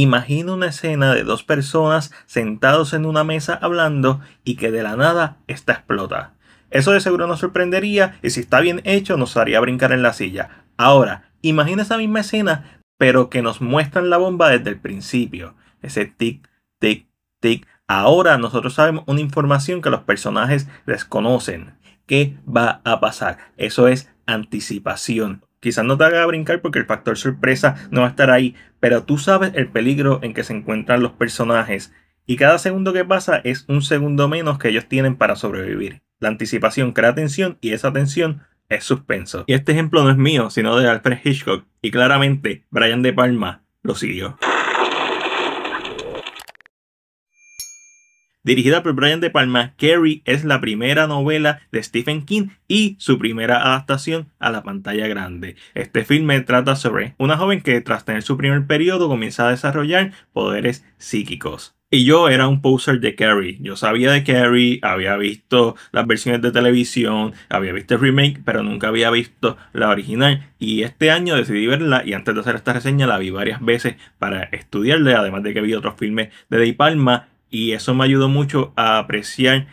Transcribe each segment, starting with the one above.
Imagina una escena de dos personas sentados en una mesa hablando y que de la nada esta explota. Eso de seguro nos sorprendería y si está bien hecho nos haría brincar en la silla. Ahora, imagina esa misma escena pero que nos muestran la bomba desde el principio. Ese tic, tic, tic. Ahora nosotros sabemos una información que los personajes desconocen. ¿Qué va a pasar? Eso es anticipación. Quizás no te haga brincar porque el factor sorpresa no va a estar ahí, pero tú sabes el peligro en que se encuentran los personajes y cada segundo que pasa es un segundo menos que ellos tienen para sobrevivir. La anticipación crea tensión y esa tensión es suspenso. Y este ejemplo no es mío, sino de Alfred Hitchcock, y claramente Brian De Palma lo siguió. Dirigida por Brian De Palma, Carrie es la primera novela de Stephen King y su primera adaptación a la pantalla grande. Este filme trata sobre una joven que tras tener su primer periodo comienza a desarrollar poderes psíquicos. Y yo era un poser de Carrie. Yo sabía de Carrie, había visto las versiones de televisión, había visto el remake, pero nunca había visto la original. Y este año decidí verla y antes de hacer esta reseña la vi varias veces para estudiarla, además de que vi otros filmes de De Palma y eso me ayudó mucho a apreciar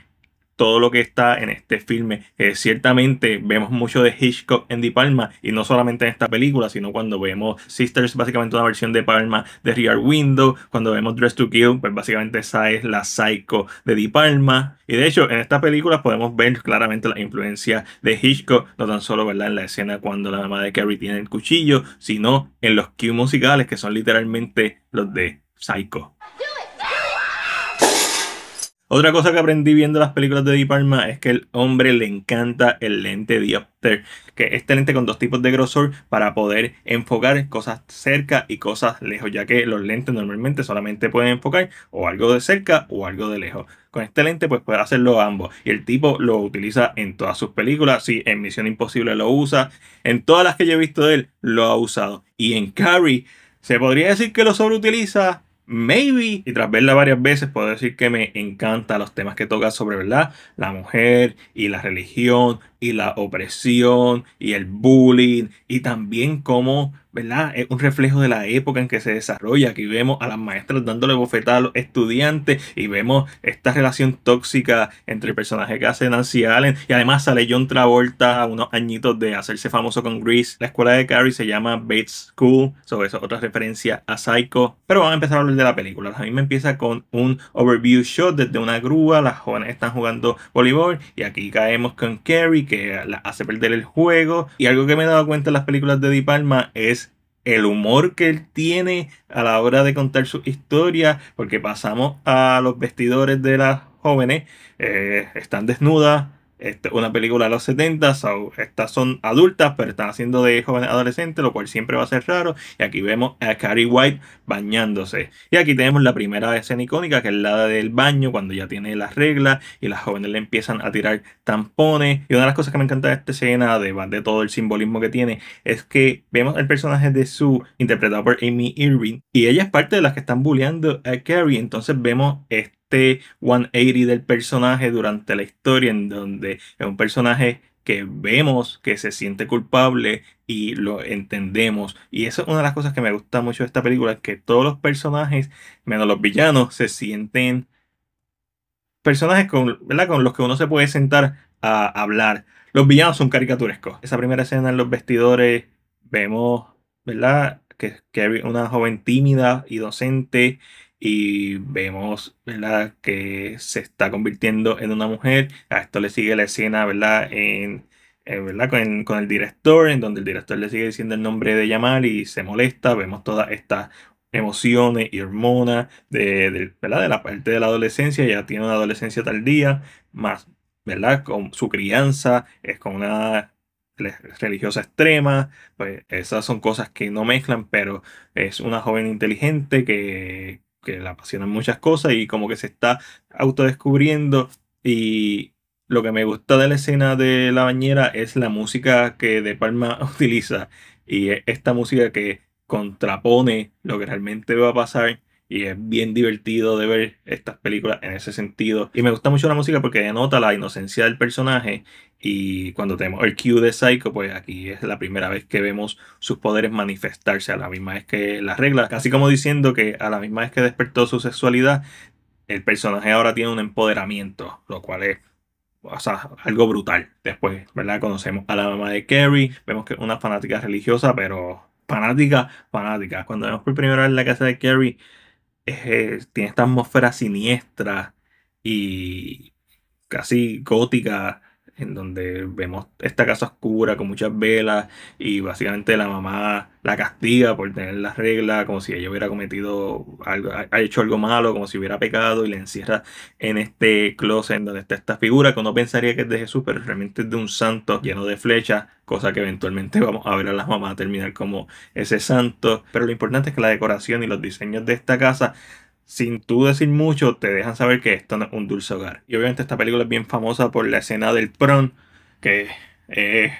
todo lo que está en este filme. ciertamente vemos mucho de Hitchcock en Di Palma y no solamente en esta película, sino cuando vemos Sisters, básicamente una versión de Palma de Rear Window, cuando vemos Dress to Kill, pues básicamente esa es la psycho de Di Palma. Y de hecho, en esta película podemos ver claramente la influencia de Hitchcock, no tan solo ¿verdad? en la escena cuando la mamá de Carrie tiene el cuchillo, sino en los cues musicales que son literalmente los de Psycho. Otra cosa que aprendí viendo las películas de Di Palma es que el hombre le encanta el lente diopter, que este lente con dos tipos de grosor para poder enfocar cosas cerca y cosas lejos, ya que los lentes normalmente solamente pueden enfocar o algo de cerca o algo de lejos. Con este lente pues puede hacerlo ambos y el tipo lo utiliza en todas sus películas, sí, en Misión Imposible lo usa, en todas las que yo he visto de él lo ha usado y en Carrie se podría decir que lo sobreutiliza, Maybe, y tras verla varias veces, puedo decir que me encantan los temas que toca sobre ¿verdad? la mujer y la religión y la opresión y el bullying y también cómo es un reflejo de la época en que se desarrolla. Aquí vemos a las maestras dándole bofetadas a los estudiantes y vemos esta relación tóxica entre el personaje que hace Nancy Allen y además sale John Travolta a unos añitos de hacerse famoso con Grease. La escuela de Carrie se llama Bates School, sobre eso otra referencia a Psycho. Pero vamos a empezar a hablar de la película. A mí me empieza con un overview shot desde una grúa, las jóvenes están jugando voleibol y aquí caemos con Carrie que la hace perder el juego. Y algo que me he dado cuenta en las películas de Di Palma es el humor que él tiene a la hora de contar su historia, porque pasamos a los vestidores de las jóvenes, eh, están desnudas, este, una película de los 70, estas son adultas, pero están haciendo de jóvenes adolescentes, lo cual siempre va a ser raro. Y aquí vemos a Carrie White bañándose. Y aquí tenemos la primera escena icónica, que es la del baño, cuando ya tiene las reglas y las jóvenes le empiezan a tirar tampones. Y una de las cosas que me encanta de esta escena, además de todo el simbolismo que tiene, es que vemos el personaje de su interpretado por Amy Irving, y ella es parte de las que están bulleando a Carrie. Entonces vemos este este 180 del personaje durante la historia, en donde es un personaje que vemos que se siente culpable y lo entendemos. Y eso es una de las cosas que me gusta mucho de esta película, que todos los personajes, menos los villanos, se sienten personajes con, con los que uno se puede sentar a hablar. Los villanos son caricaturescos. Esa primera escena en los vestidores vemos, ¿verdad? Que, que una joven tímida y docente y vemos ¿verdad? que se está convirtiendo en una mujer. A esto le sigue la escena ¿verdad? En, eh, ¿verdad? Con, el director, en donde el director le sigue diciendo el nombre de llamar y se molesta. Vemos todas estas emociones y hormonas de, de la parte de la adolescencia. Ya tiene una adolescencia tardía, más ¿verdad? con su crianza, es con una religiosa extrema, pues esas son cosas que no mezclan, pero es una joven inteligente que, que le apasionan muchas cosas y como que se está autodescubriendo y lo que me gusta de la escena de la bañera es la música que De Palma utiliza y esta música que contrapone lo que realmente va a pasar y es bien divertido de ver estas películas en ese sentido. Y me gusta mucho la música porque denota la inocencia del personaje. Y cuando tenemos el Q de Psycho, pues aquí es la primera vez que vemos sus poderes manifestarse a la misma vez que las reglas. Casi como diciendo que a la misma vez que despertó su sexualidad, el personaje ahora tiene un empoderamiento, lo cual es o algo brutal. Después, ¿verdad? Conocemos a la mamá de Carrie, vemos que es una fanática religiosa, pero fanática, fanática. Cuando vemos por primera vez la casa de Carrie, eh, tiene esta atmósfera siniestra y casi gótica en donde vemos esta casa oscura con muchas velas y básicamente la mamá la castiga por tener las reglas, como si ella hubiera cometido algo, ha hecho algo malo, como si hubiera pecado y la encierra en este closet en donde está esta figura que uno pensaría que es de Jesús, pero realmente es de un santo lleno de flechas, cosa que eventualmente vamos a ver a las mamás terminar como ese santo. Pero lo importante es que la decoración y los diseños de esta casa sin tú decir mucho, te dejan saber que esto es un dulce hogar. Y obviamente esta película es bien famosa por la escena del prom, que es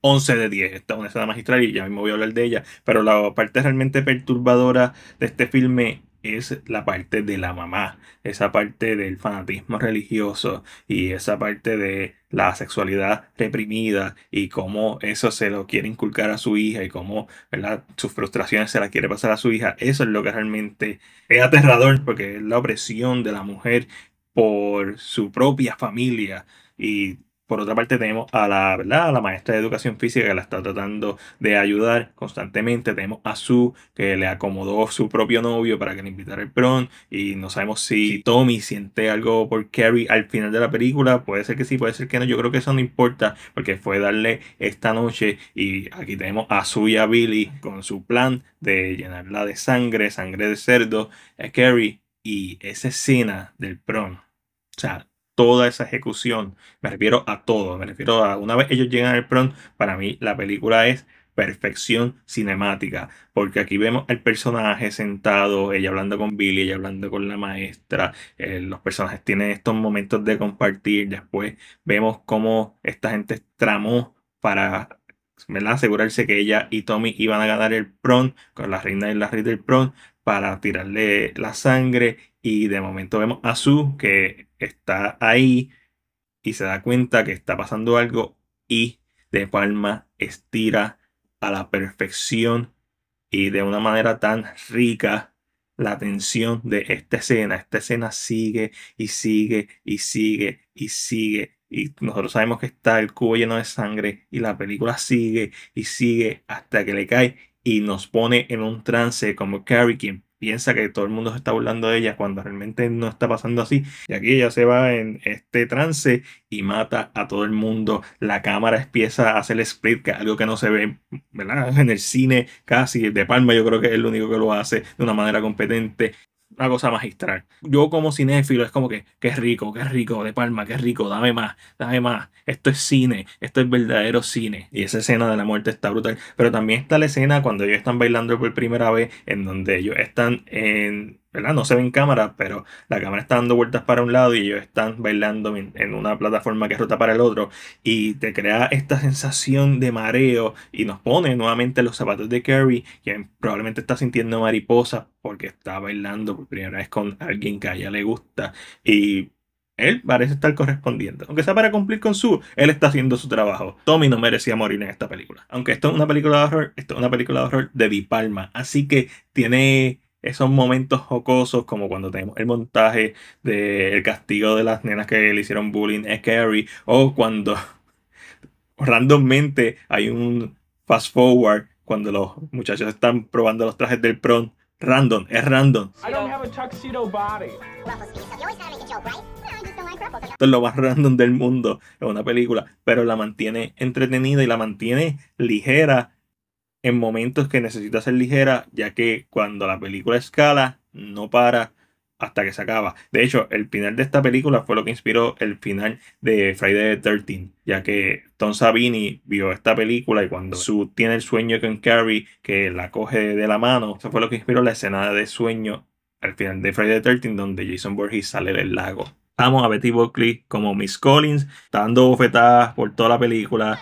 11 de 10. Esta es una escena magistral y ya mismo voy a hablar de ella. Pero la parte realmente perturbadora de este filme es la parte de la mamá, esa parte del fanatismo religioso y esa parte de la sexualidad reprimida y cómo eso se lo quiere inculcar a su hija y cómo sus frustraciones se las quiere pasar a su hija. Eso es lo que realmente es aterrador porque es la opresión de la mujer por su propia familia y por otra parte tenemos a la, la maestra de educación física que la está tratando de ayudar constantemente. Tenemos a su que le acomodó su propio novio para que le invitara el prom. Y no sabemos si Tommy siente algo por Carrie al final de la película. Puede ser que sí, puede ser que no. Yo creo que eso no importa porque fue darle esta noche. Y aquí tenemos a su y a Billy con su plan de llenarla de sangre, sangre de cerdo, a eh, Carrie. Y esa escena del prom. O sea, toda esa ejecución. Me refiero a todo, me refiero a una vez ellos llegan al prom, para mí la película es perfección cinemática, porque aquí vemos al personaje sentado, ella hablando con Billy, ella hablando con la maestra, eh, los personajes tienen estos momentos de compartir, después vemos cómo esta gente tramó para asegurarse que ella y Tommy iban a ganar el prom, con la reina y la rey del prom, para tirarle la sangre y de momento vemos a Su que está ahí y se da cuenta que está pasando algo y de palma estira a la perfección y de una manera tan rica la tensión de esta escena. Esta escena sigue y sigue y sigue y sigue. Y nosotros sabemos que está el cubo lleno de sangre y la película sigue y sigue hasta que le cae y nos pone en un trance como Carrie quien piensa que todo el mundo se está burlando de ella cuando realmente no está pasando así. Y aquí ella se va en este trance y mata a todo el mundo. La cámara empieza a hacer split, que algo que no se ve en el cine casi. De Palma yo creo que es el único que lo hace de una manera competente una cosa magistral. Yo como cinéfilo es como que, qué rico, qué rico, de palma, qué rico, dame más, dame más. Esto es cine, esto es verdadero cine. Y esa escena de la muerte está brutal. Pero también está la escena cuando ellos están bailando por primera vez, en donde ellos están en ¿verdad? No se ve en cámara, pero la cámara está dando vueltas para un lado y ellos están bailando en una plataforma que es rota para el otro y te crea esta sensación de mareo y nos pone nuevamente los zapatos de Carrie, quien probablemente está sintiendo mariposa porque está bailando por primera vez con alguien que a ella le gusta y él parece estar correspondiendo. Aunque sea para cumplir con su, él está haciendo su trabajo. Tommy no merecía morir en esta película. Aunque esto es una película de horror, esto es una película de horror de Di Palma. Así que tiene esos momentos jocosos, como cuando tenemos el montaje del castigo de las nenas que le hicieron bullying a Carrie, o cuando randommente hay un fast forward cuando los muchachos están probando los trajes del prom. Random, es random. Esto es lo más random del mundo, en una película, pero la mantiene entretenida y la mantiene ligera en momentos que necesita ser ligera, ya que cuando la película escala, no para hasta que se acaba. De hecho, el final de esta película fue lo que inspiró el final de Friday the 13, th ya que Tom Savini vio esta película y cuando su tiene el sueño con Carrie, que la coge de la mano, eso fue lo que inspiró la escena de sueño al final de Friday the 13, th donde Jason Voorhees sale del lago. Amo a Betty Buckley como Miss Collins, dando bofetadas por toda la película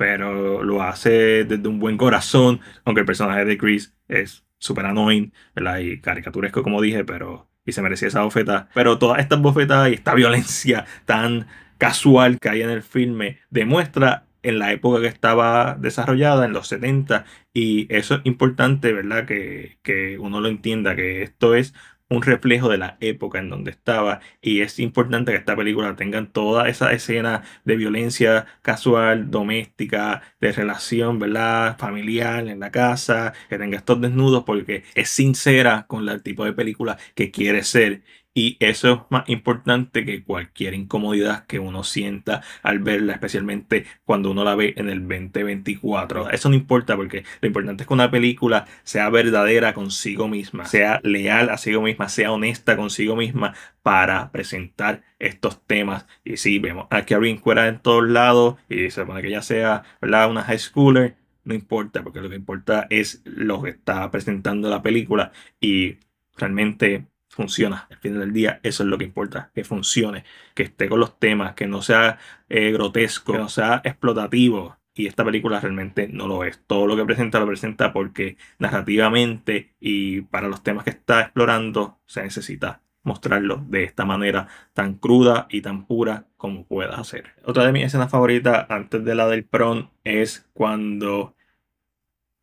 pero lo hace desde un buen corazón, aunque el personaje de Chris es súper annoying, ¿verdad? Y caricaturesco, como dije, pero. Y se merecía esa bofeta. Pero todas estas bofetas y esta violencia tan casual que hay en el filme demuestra en la época que estaba desarrollada, en los 70, y eso es importante, ¿verdad? Que, que uno lo entienda, que esto es un reflejo de la época en donde estaba y es importante que esta película tenga toda esa escena de violencia casual, doméstica, de relación, ¿verdad? Familiar en la casa, que tenga estos desnudos porque es sincera con el tipo de película que quiere ser y eso es más importante que cualquier incomodidad que uno sienta al verla, especialmente cuando uno la ve en el 2024. Eso no importa porque lo importante es que una película sea verdadera consigo misma, sea leal a sí misma, sea honesta consigo misma para presentar estos temas. Y si vemos a Karen fuera en todos lados y se supone que ya sea una high schooler, no importa porque lo que importa es lo que está presentando la película y realmente funciona. Al final del día, eso es lo que importa, que funcione, que esté con los temas, que no sea eh, grotesco, que no sea explotativo. Y esta película realmente no lo es. Todo lo que presenta lo presenta porque narrativamente y para los temas que está explorando se necesita mostrarlo de esta manera tan cruda y tan pura como puedas hacer. Otra de mis escenas favoritas antes de la del pron es cuando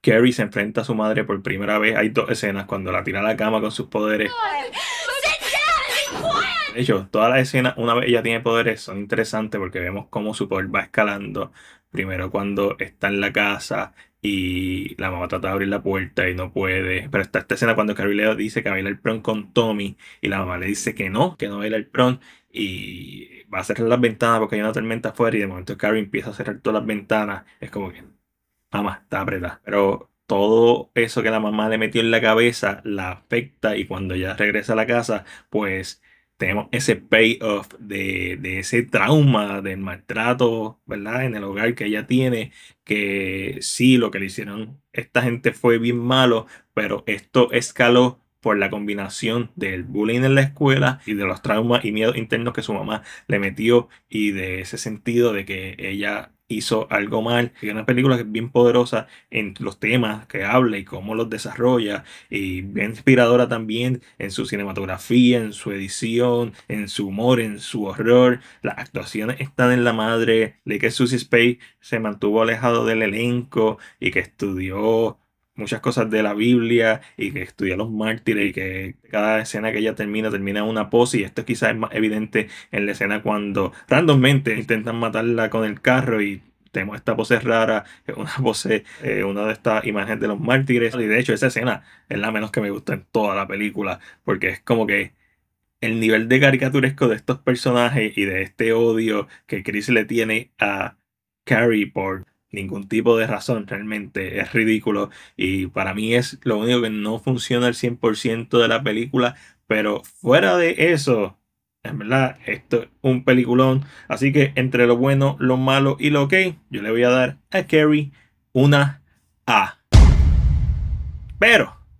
Carrie se enfrenta a su madre por primera vez. Hay dos escenas cuando la tira a la cama con sus poderes. De hecho, todas las escenas, una vez ella tiene poderes, son interesantes porque vemos cómo su poder va escalando. Primero cuando está en la casa y la mamá trata de abrir la puerta y no puede. Pero está esta escena cuando Carrie le dice que va a el prom con Tommy y la mamá le dice que no, que no baila el prom y va a cerrar las ventanas porque hay una tormenta afuera y de momento Carrie empieza a cerrar todas las ventanas. Es como que mamá está apretada. Pero todo eso que la mamá le metió en la cabeza la afecta y cuando ella regresa a la casa, pues tenemos ese payoff de, de ese trauma, del maltrato, ¿verdad? En el hogar que ella tiene, que sí, lo que le hicieron esta gente fue bien malo, pero esto escaló por la combinación del bullying en la escuela y de los traumas y miedos internos que su mamá le metió y de ese sentido de que ella hizo algo mal. Es una película que es bien poderosa en los temas que habla y cómo los desarrolla y bien inspiradora también en su cinematografía, en su edición, en su humor, en su horror. Las actuaciones están en la madre. De que Susie Space se mantuvo alejado del elenco y que estudió muchas cosas de la Biblia y que estudia los mártires y que cada escena que ella termina termina en una pose y esto quizás es más evidente en la escena cuando randommente intentan matarla con el carro y tenemos esta pose rara, una pose, eh, una de estas imágenes de los mártires y de hecho esa escena es la menos que me gusta en toda la película porque es como que el nivel de caricaturesco de estos personajes y de este odio que Chris le tiene a Carrie por ningún tipo de razón, realmente es ridículo y para mí es lo único que no funciona El 100% de la película, pero fuera de eso, en verdad, esto es un peliculón, así que entre lo bueno, lo malo y lo ok, yo le voy a dar a Carrie una A. Pero